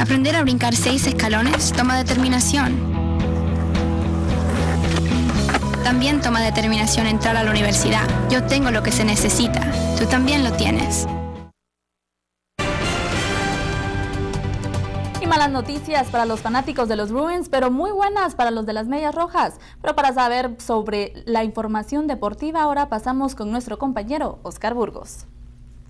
Aprender a brincar seis escalones toma determinación. También toma determinación entrar a la universidad. Yo tengo lo que se necesita. Tú también lo tienes. Y malas noticias para los fanáticos de los Bruins, pero muy buenas para los de las Medias Rojas. Pero para saber sobre la información deportiva, ahora pasamos con nuestro compañero Oscar Burgos.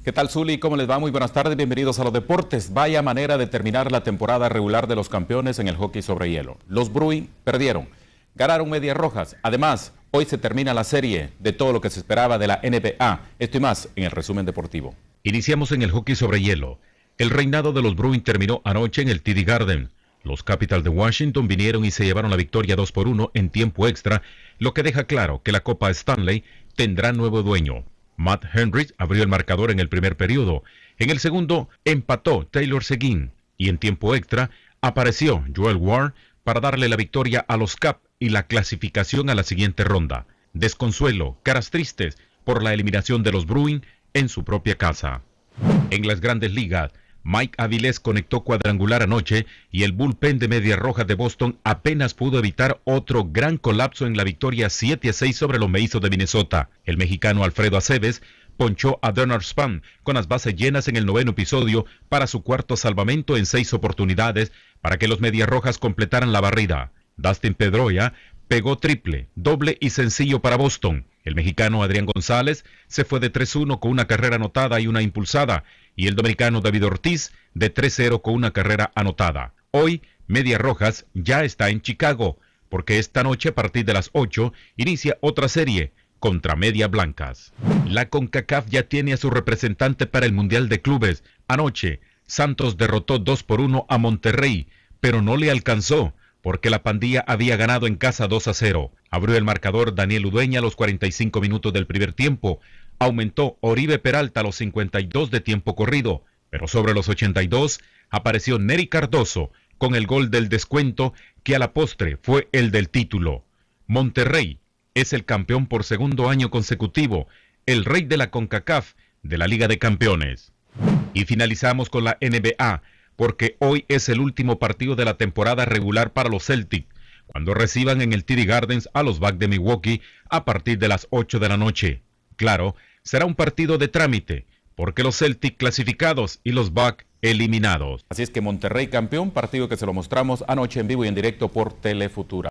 ¿Qué tal, Zuli? ¿Cómo les va? Muy buenas tardes, bienvenidos a los deportes. Vaya manera de terminar la temporada regular de los campeones en el hockey sobre hielo. Los Bruins perdieron, ganaron medias rojas. Además, hoy se termina la serie de todo lo que se esperaba de la NBA. Esto y más en el resumen deportivo. Iniciamos en el hockey sobre hielo. El reinado de los Bruins terminó anoche en el TD Garden. Los Capitals de Washington vinieron y se llevaron la victoria 2 por 1 en tiempo extra, lo que deja claro que la Copa Stanley tendrá nuevo dueño. Matt Hendricks abrió el marcador en el primer periodo. En el segundo empató Taylor Seguin y en tiempo extra apareció Joel Ward para darle la victoria a los Cap y la clasificación a la siguiente ronda. Desconsuelo, caras tristes por la eliminación de los Bruins en su propia casa. En las grandes ligas, Mike Avilés conectó cuadrangular anoche y el bullpen de Media Roja de Boston apenas pudo evitar otro gran colapso en la victoria 7-6 sobre los Meizos de Minnesota. El mexicano Alfredo Aceves ponchó a Bernard Spahn con las bases llenas en el noveno episodio para su cuarto salvamento en seis oportunidades para que los Medias Rojas completaran la barrida. Dustin Pedroya pegó triple, doble y sencillo para Boston. El mexicano Adrián González se fue de 3-1 con una carrera anotada y una impulsada, y el dominicano David Ortiz de 3-0 con una carrera anotada. Hoy, Media Rojas ya está en Chicago, porque esta noche a partir de las 8 inicia otra serie contra Media Blancas. La CONCACAF ya tiene a su representante para el Mundial de Clubes. Anoche, Santos derrotó 2 por 1 a Monterrey, pero no le alcanzó porque la pandilla había ganado en casa 2 a 0. Abrió el marcador Daniel Udueña a los 45 minutos del primer tiempo. Aumentó Oribe Peralta a los 52 de tiempo corrido, pero sobre los 82 apareció Neri Cardoso con el gol del descuento que a la postre fue el del título. Monterrey es el campeón por segundo año consecutivo, el rey de la CONCACAF de la Liga de Campeones. Y finalizamos con la NBA porque hoy es el último partido de la temporada regular para los Celtic, cuando reciban en el TD Gardens a los Bucks de Milwaukee a partir de las 8 de la noche. Claro, será un partido de trámite, porque los Celtic clasificados y los Bucks eliminados. Así es que Monterrey campeón, partido que se lo mostramos anoche en vivo y en directo por Telefutura.